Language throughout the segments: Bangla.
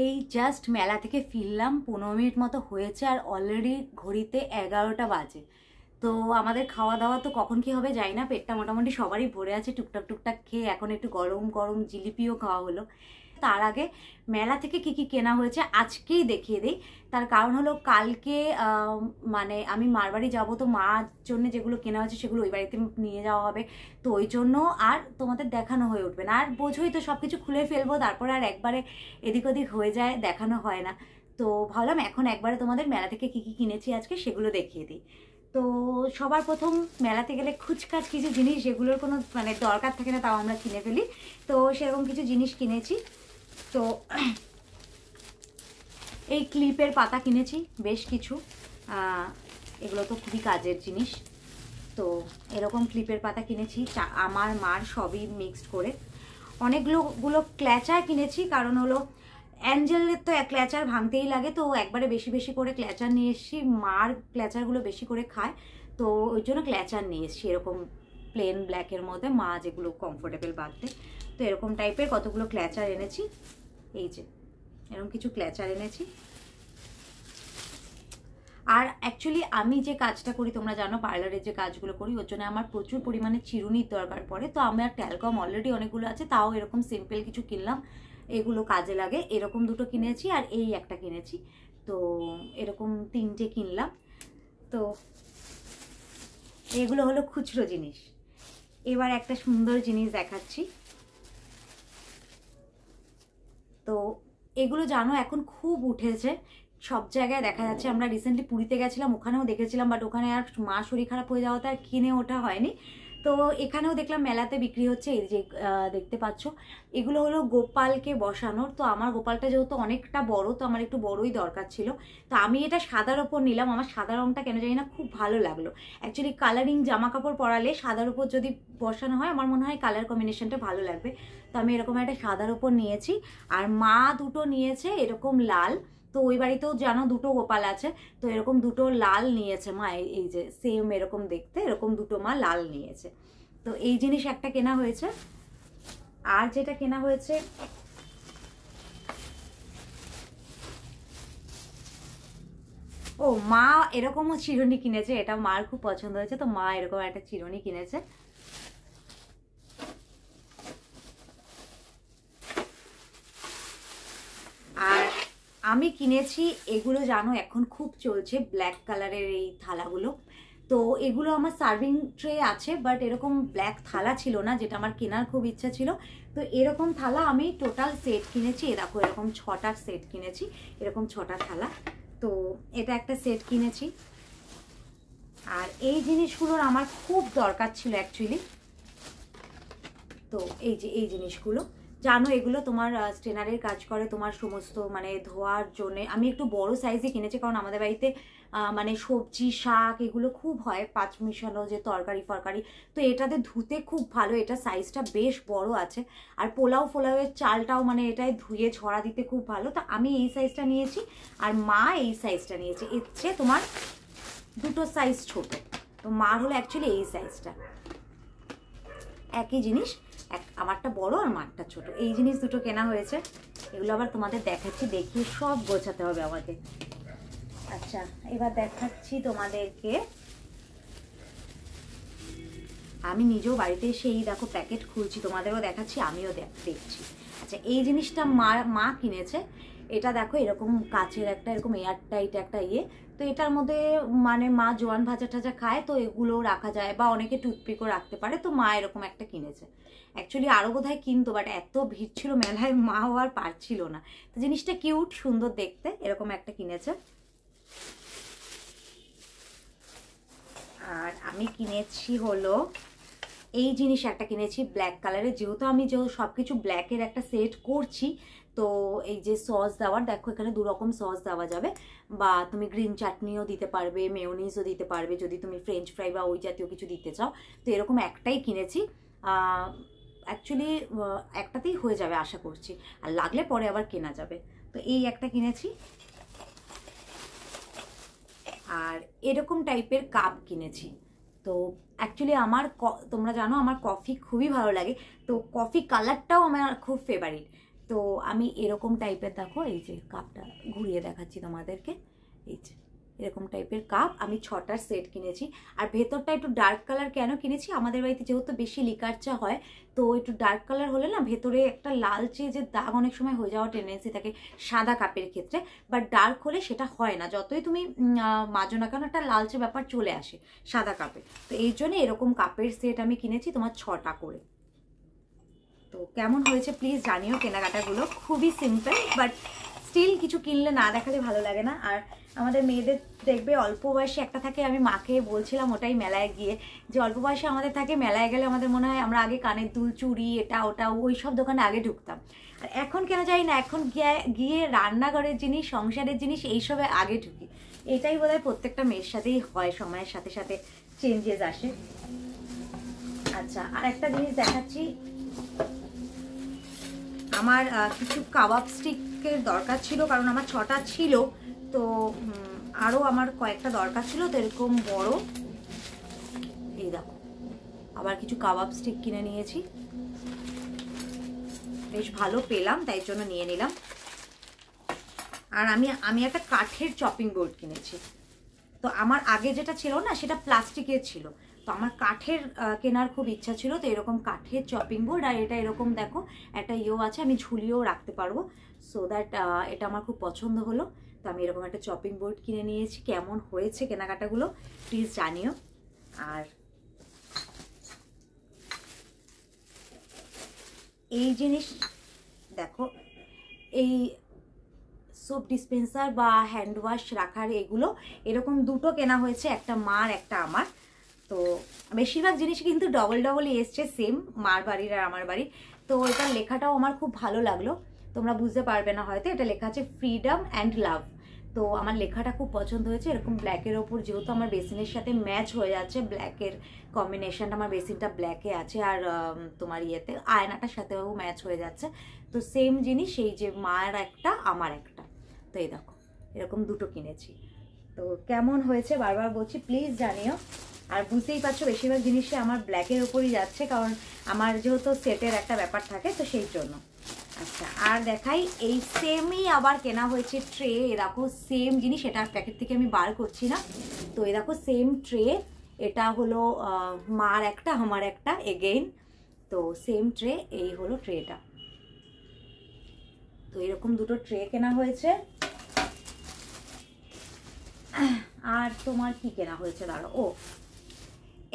এই জাস্ট মেলা থেকে ফিরলাম পনেরো মিনিট মতো হয়েছে আর অলরেডি ঘড়িতে এগারোটা বাজে তো আমাদের খাওয়া দাওয়া তো কখন কি হবে যাই না পেটটা মোটামুটি সবারই ভরে আছে টুকটাক টুকটাক খেয়ে এখন একটু গরম গরম জিলিপিও খাওয়া হলো তার আগে মেলা থেকে কি কি কেনা হয়েছে আজকেই দেখিয়ে দিই তার কারণ হলো কালকে মানে আমি মারবাড়ি যাব যাবো তো মার জন্য যেগুলো কেনা হয়েছে সেগুলো ওই বাড়িতে নিয়ে যাওয়া হবে তো ওই জন্য আর তোমাদের দেখানো হয়ে উঠবে না আর বোঝোই তো সব কিছু খুলে ফেলবো তারপরে আর একবারে এদিক ওদিক হয়ে যায় দেখানো হয় না তো ভাবলাম এখন একবারে তোমাদের মেলা থেকে কি কি কিনেছি আজকে সেগুলো দেখিয়ে দিই তো সবার প্রথম মেলাতে গেলে খুচকাচ কিছু জিনিস যেগুলোর কোনো মানে দরকার থাকে না তাও আমরা কিনে ফেলি তো সেরকম কিছু জিনিস কিনেছি তো এই ক্লিপের পাতা কিনেছি বেশ কিছু এগুলো তো খুবই কাজের জিনিস তো এরকম ক্লিপের পাতা কিনেছি আমার মার সবই মিক্সড করে অনেকগুলোগুলো ক্ল্যাচার কিনেছি কারণ হলো অ্যাঞ্জেলের তো এক ক্ল্যাচার ভাঙতেই লাগে তো একবারে বেশি বেশি করে ক্ল্যাচার নিয়ে এসেছি মার ক্ল্যাচারগুলো বেশি করে খায় তো ওই জন্য ক্ল্যাচার নিয়ে এসেছি এরকম প্লেন ব্ল্যাকের মধ্যে মা যেগুলো কমফোর্টেবল বাঁধতে তো এরকম টাইপের কতগুলো ক্ল্যাচার এনেছি এই যে এরকম কিছু ক্ল্যাচার এনেছি আর অ্যাকচুয়ালি আমি যে কাজটা করি তোমরা জানো পার্লারের যে কাজগুলো করি ওর জন্য আমার প্রচুর পরিমাণে চিরুনির দরকার পড়ে তো আমার ট্যালকম অলরেডি অনেকগুলো আছে তাও এরকম সিম্পল কিছু কিনলাম এগুলো কাজে লাগে এরকম দুটো কিনেছি আর এই একটা কিনেছি তো এরকম তিনটে কিনলাম তো এগুলো হলো খুচরো জিনিস এবার একটা সুন্দর জিনিস দেখাচ্ছি তো এগুলো জানো এখন খুব উঠেছে সব জায়গায় দেখা যাচ্ছে আমরা রিসেন্টলি পুরীতে গেছিলাম ওখানেও দেখেছিলাম বাট ওখানে আর মা শরীর খারাপ হয়ে যাওয়াতে আর কিনে ওঠা হয়নি তো এখানেও দেখলাম মেলাতে বিক্রি হচ্ছে এই যে দেখতে পাচ্ছ এগুলো হলো গোপালকে বসানোর তো আমার গোপালটা যেহেতু অনেকটা বড় তো আমার একটু বড়ই দরকার ছিল তো আমি এটা সাদার ওপর নিলাম আমার সাদা রঙটা কেন জানি না খুব ভালো লাগলো অ্যাকচুয়ালি কালারিং জামা কাপড় পরালে সাদার ওপর যদি বসানো হয় আমার মনে হয় কালার কম্বিনেশনটা ভালো লাগবে তো আমি এরকম একটা সাদার ওপর নিয়েছি আর মা দুটো নিয়েছে এরকম লাল তো ওই বাড়িতেও জানো দুটো গোপাল আছে তো এরকম দুটো লাল নিয়েছে মা এই যে সেম এরকম দেখতে এরকম দুটো মা লাল নিয়েছে তো এই জিনিস একটা কেনা হয়েছে আর যেটা কেনা হয়েছে ও মা এরকমও চিরুনি কিনেছে এটা মার খুব পছন্দ হয়েছে তো মা এরকম একটা চিরুনি কিনেছে আমি কিনেছি এগুলো জানো এখন খুব চলছে ব্ল্যাক কালারের এই থালাগুলো তো এগুলো আমার সার্ভিং ট্রে আছে বাট এরকম ব্ল্যাক থালা ছিল না যেটা আমার কেনার খুব ইচ্ছা ছিল তো এরকম থালা আমি টোটাল সেট কিনেছি এরকম এরকম ছটা সেট কিনেছি এরকম ছটা থালা তো এটা একটা সেট কিনেছি আর এই জিনিসগুলোর আমার খুব দরকার ছিল অ্যাকচুয়ালি তো এই যে এই জিনিসগুলো জানো এগুলো তোমার স্ট্রেনারের কাজ করে তোমার সমস্ত মানে ধোয়ার জন্যে আমি একটু বড় সাইজে কিনেছি কারণ আমাদের বাড়িতে মানে সবজি শাক এগুলো খুব হয় পাঁচ মিশানো যে তরকারি ফরকারি তো এটাতে ধুতে খুব ভালো এটা সাইজটা বেশ বড় আছে আর পোলাও ফোলাওয়ের চালটাও মানে এটায় ধুয়ে ছড়া দিতে খুব ভালো তো আমি এই সাইজটা নিয়েছি আর মা এই সাইজটা নিয়েছে এর চেয়ে তোমার দুটো সাইজ ছোট তো মার হলো অ্যাকচুয়ালি এই সাইজটা একই জিনিস আমারটা বড় আর মারটা ছোট এই জিনিস দুটো কেনা হয়েছে এগুলো আবার তোমাদের দেখাচ্ছি দেখি সব গোছাতে হবে আমাকে আচ্ছা এবার দেখাচ্ছি তোমাদেরকে আমি নিজেও বাড়িতে সেই দেখো প্যাকেট খুলছি তোমাদেরও দেখাচ্ছি আমিও দেখছি আচ্ছা এই জিনিসটা মা মা কিনেছে এটা দেখো এরকম কাচের একটা এরকম এয়ার টাইট একটা ইয়ে তো এটার মধ্যে মানে মা জোয়ান ভাজা ঠাজা খায় তো এগুলো রাখা যায় বা অনেকে টুথপিকও রাখতে পারে তো মা এরকম একটা কিনেছে অ্যাকচুয়ালি আরও বোধহয় কিনতো বাট এত ভিড় ছিল মেলায় মা আর পারছিল না তো জিনিসটা কিউট সুন্দর দেখতে এরকম একটা কিনেছে আর আমি কিনেছি হলো এই জিনিস একটা কিনেছি ব্ল্যাক কালারের যেহেতু আমি যেহেতু সব কিছু ব্ল্যাকের একটা সেট করছি তো এই যে সস দেওয়ার দেখো এখানে দু রকম সস দেওয়া যাবে বা তুমি গ্রিন চাটনিও দিতে পারবে মেয়নিজও দিতে পারবে যদি তুমি ফ্রেঞ্চ ফ্রাই বা ওই জাতীয় কিছু দিতে চাও তো এরকম একটাই কিনেছি অ্যাকচুয়ালি একটাতেই হয়ে যাবে আশা করছি আর লাগলে পরে আবার কেনা যাবে তো এই একটা কিনেছি আর এরকম টাইপের কাপ কিনেছি তো অ্যাকচুয়ালি আমার তোমরা জানো আমার কফি খুবই ভালো লাগে তো কফি কালারটাও আমার খুব ফেভারিট তো আমি এরকম টাইপের দেখো এই যে কাপটা ঘুরিয়ে দেখাচ্ছি তোমাদেরকে এই যে এরকম টাইপের কাপ আমি ছটার সেট কিনেছি আর ভেতরটা একটু ডার্ক কালার কেন কিনেছি আমাদের বাড়িতে যেহেতু বেশি লিকার চা হয় তো একটু ডার্ক কালার হলে না ভেতরে একটা লালচে যে দাগ অনেক সময় হয়ে যাওয়া টেন্ডেন্সি থাকে সাদা কাপের ক্ষেত্রে বাট ডার্ক হলে সেটা হয় না যতই তুমি মাজো না কেন একটা লালচে ব্যাপার চলে আসে সাদা কাপে তো এই জন্য এরকম কাপের সেট আমি কিনেছি তোমার ছটা করে তো কেমন হয়েছে প্লিজ জানিও কেনাকাটাগুলো খুবই সিম্পল বাট স্টিল কিছু কিনলে না দেখালে ভালো লাগে না আর আমাদের মেয়েদের দেখবে অল্প বয়সে একটা থাকে আমি মাকে বলছিলাম ওটাই মেলায় গিয়ে যে অল্প বয়সে আমাদের থাকে মেলায় গেলে আমাদের মনে হয় আমরা আগে কানের দুল চুড়ি এটা ওটা ওই সব দোকানে আগে ঢুকতাম আর এখন কেন যাই না এখন গিয়ে রান্নাঘরের জিনিস সংসারের জিনিস এইসবে আগে ঢুকি এটাই বোধ প্রত্যেকটা মেয়ের সাথেই হয় সময়ের সাথে সাথে চেঞ্জেস আসে আচ্ছা আর একটা জিনিস দেখাচ্ছি আমার কিছু কাবাব স্টিক আজকে দরকার ছিল কারণ আমার ছটা ছিল তো আরও আমার কয়েকটা দরকার ছিল তো এরকম বড় এই দেখো আবার কিছু কাবাব স্টিক কিনে নিয়েছি বেশ ভালো পেলাম তাই জন্য নিয়ে নিলাম আর আমি আমি একটা কাঠের চপিং বোর্ড কিনেছি তো আমার আগে যেটা ছিল না সেটা প্লাস্টিকের ছিল তো আমার কাঠের কেনার খুব ইচ্ছা ছিল তো এরকম কাঠের চপিং বোর্ড আর এটা এরকম দেখো একটা ইয়েও আছে আমি ঝুলিয়েও রাখতে পারবো সো দ্যাট এটা আমার খুব পছন্দ হলো তো আমি এরকম একটা চপিং বোর্ড কিনে নিয়েছি কেমন হয়েছে কেনাকাটাগুলো প্লিজ জানিও আর এই জিনিস দেখো এই সোপ ডিসপেন্সার বা হ্যান্ড ওয়াশ রাখার এগুলো এরকম দুটো কেনা হয়েছে একটা মার একটা আমার তো বেশিরভাগ জিনিস কিন্তু ডবল ডবলই এসছে সেম মার বাড়ির আর আমার বাড়ির তো এটার লেখাটাও আমার খুব ভালো লাগলো তোমরা বুঝতে পারবে না হয়তো এটা লেখা আছে ফ্রিডম অ্যান্ড লাভ তো আমার লেখাটা খুব পছন্দ হয়েছে এরকম ব্ল্যাকের ওপর যেহেতু আমার বেসিনের সাথে ম্যাচ হয়ে যাচ্ছে ব্ল্যাকের কম্বিনেশানটা আমার বেসিনটা ব্ল্যাকে আছে আর তোমার ইয়েতে আয়নাটার সাথেও ম্যাচ হয়ে যাচ্ছে তো সেম জিনিস এই যে মায়ের একটা আমার একটা তো এই দেখো এরকম দুটো কিনেছি তো কেমন হয়েছে বারবার বলছি প্লিজ জানিও আর বুঝতেই পারছো বেশিরভাগ জিনিসে আমার ব্ল্যাকের ওপরই যাচ্ছে কারণ আমার যেহেতু সেটের একটা ব্যাপার থাকে তো সেই জন্য আচ্ছা আর দেখাই এই সেমই আবার কেনা হয়েছে ট্রে এরকম সেম জিনিস এটা প্যাকেট থেকে আমি বার করছি না তো এরকম সেম ট্রে এটা হলো মার একটা আমার একটা এগেইন তো সেম ট্রে এই হলো ট্রেটা তো এরকম দুটো ট্রে কেনা হয়েছে আর তোমার কি কেনা হয়েছে দাঁড়ো ও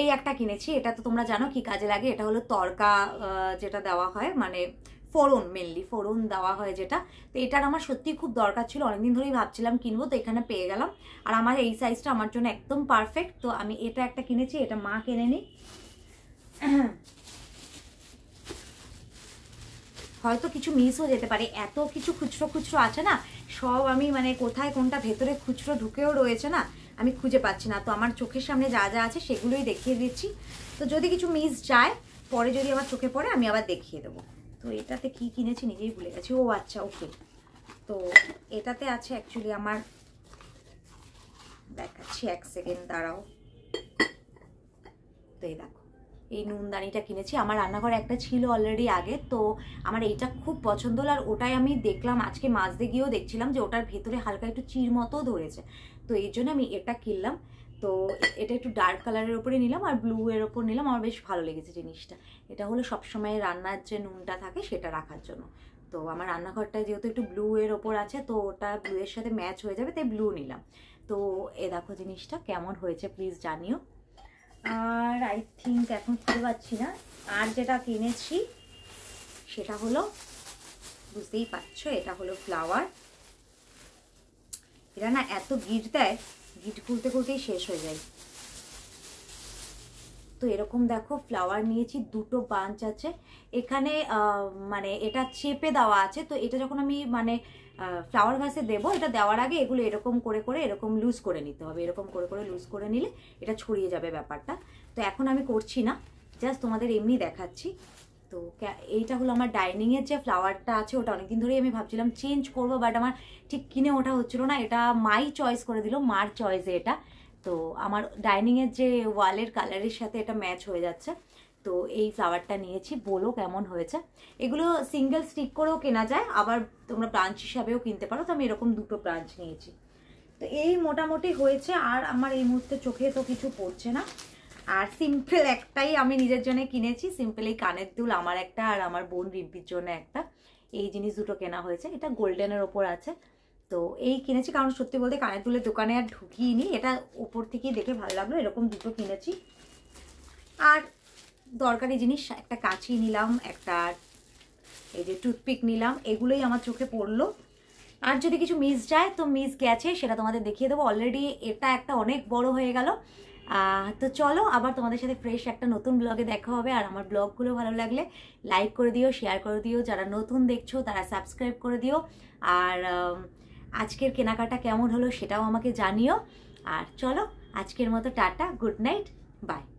এই একটা কিনেছি এটা তো তোমরা জানো কি কাজে লাগে এটা হলো তরকা যেটা দেওয়া হয় মানে ফোড়ন মেনলি ফোড়ন দেওয়া হয় যেটা তো এটার আমার সত্যি খুব দরকার ছিল অনেকদিন ধরেই ভাবছিলাম কিনবো তো এখানে পেয়ে গেলাম আর আমার এই সাইজটা আমার জন্য একদম পারফেক্ট তো আমি এটা একটা কিনেছি এটা মা কিনে নিই হয়তো কিছু মিস হয়ে যেতে পারে এত কিছু খুচরো খুচরো আছে না সব আমি মানে কোথায় কোনটা ভেতরে খুচরো ঢুকেও রয়েছে না আমি খুঁজে পাচ্ছি না তো আমার চোখের সামনে যা যা আছে সেগুলোই দেখিয়ে দিচ্ছি তো যদি কিছু মিস যায় পরে যদি আমার চোখে পড়ে আমি আবার দেখিয়ে দেবো তো এটাতে কি কিনেছি নিজেই ভুলে গেছি ও আচ্ছা ওকে তো এটাতে আছে অ্যাকচুয়ালি আমার দেখাচ্ছি এক সেকেন্ড দাঁড়াও তো এই দেখো এই নুনদানিটা কিনেছি আমার রান্নাঘরে একটা ছিল অলরেডি আগে তো আমার এইটা খুব পছন্দ হলো আর ওটাই আমি দেখলাম আজকে দিয়ে গিয়েও দেখছিলাম যে ওটার ভেতরে হালকা একটু চির মতো ধরেছে তো এই জন্য আমি এটা কিনলাম তো এটা একটু ডার্ক কালারের ওপরে নিলাম আর ব্লু এর ওপর নিলাম আমার বেশ ভালো লেগেছে জিনিসটা এটা হলো সবসময় রান্নার যে নুনটা থাকে সেটা রাখার জন্য তো আমার রান্নাঘরটা যেহেতু একটু ব্লু এর ওপর আছে তো ওটা ব্লু এর সাথে ম্যাচ হয়ে যাবে তাই ব্লু নিলাম তো এ দেখো জিনিসটা কেমন হয়েছে প্লিজ জানিও আর আই থিঙ্ক এখন খুঁজে পাচ্ছি না আর যেটা কিনেছি সেটা হলো বুঝতেই পারছো এটা হলো ফ্লাওয়ার এরা না এত গিট দেয় গিট খুলতে খুলতেই শেষ হয়ে যায় তো এরকম দেখো ফ্লাওয়ার নিয়েছি দুটো বাঞ্চ আছে এখানে মানে এটা চেপে দেওয়া আছে তো এটা যখন আমি মানে ফ্লাওয়ার গাছে দেবো এটা দেওয়ার আগে এগুলো এরকম করে করে এরকম লুজ করে নিতে হবে এরকম করে করে লুজ করে নিলে এটা ছড়িয়ে যাবে ব্যাপারটা তো এখন আমি করছি না জাস্ট তোমাদের এমনি দেখাচ্ছি তো এইটা হলো আমার ডাইনিংয়ের যে ফ্লাওয়ারটা আছে ওটা অনেকদিন ধরেই আমি ভাবছিলাম চেঞ্জ করবো বাট আমার ঠিক কিনে ওঠা হচ্ছিলো না এটা মাই চয়েস করে দিল মার চয়েসে এটা তো আমার ডাইনিংয়ের যে ওয়ালের কালারের সাথে এটা ম্যাচ হয়ে যাচ্ছে তো এই ফ্লাওয়ারটা নিয়েছি বলো কেমন হয়েছে এগুলো সিঙ্গেল স্টিক করেও কেনা যায় আবার তোমরা ব্রাঞ্চ হিসাবেও কিনতে পারো তো আমি এরকম দুটো ব্রাঞ্চ নিয়েছি তো এই মোটামুটি হয়েছে আর আমার এই মুহূর্তে চোখে তো কিছু পড়ছে না আর সিম্পল একটাই আমি নিজের জন্য কিনেছি সিম্পল এই কানের দুল আমার একটা আর আমার বোন রিম্পির জন্য একটা এই জিনিস দুটো কেনা হয়েছে এটা গোল্ডেনের ওপর আছে তো এই কিনেছি কারণ সত্যি বলতে কানের দুলের দোকানে আর ঢুকিয়ে এটা ওপর থেকেই দেখে ভালো লাগলো এরকম দুটো কিনেছি আর দরকারি জিনিস একটা কাঁচি নিলাম একটা এই যে টুথপিক নিলাম এগুলোই আমার চোখে পড়লো আর যদি কিছু মিস যায় তো মিস গেছে সেটা তোমাদের দেখিয়ে দেবো অলরেডি এটা একটা অনেক বড় হয়ে গেল তো চলো আবার তোমাদের সাথে ফ্রেশ একটা নতুন ব্লগে দেখা হবে আর আমার ব্লগগুলো ভালো লাগলে লাইক করে দিও শেয়ার করে দিও যারা নতুন দেখছো তারা সাবস্ক্রাইব করে দিও আর আজকের কেনাকাটা কেমন হলো সেটাও আমাকে জানিও আর চলো আজকের মতো টাটা গুড নাইট বাই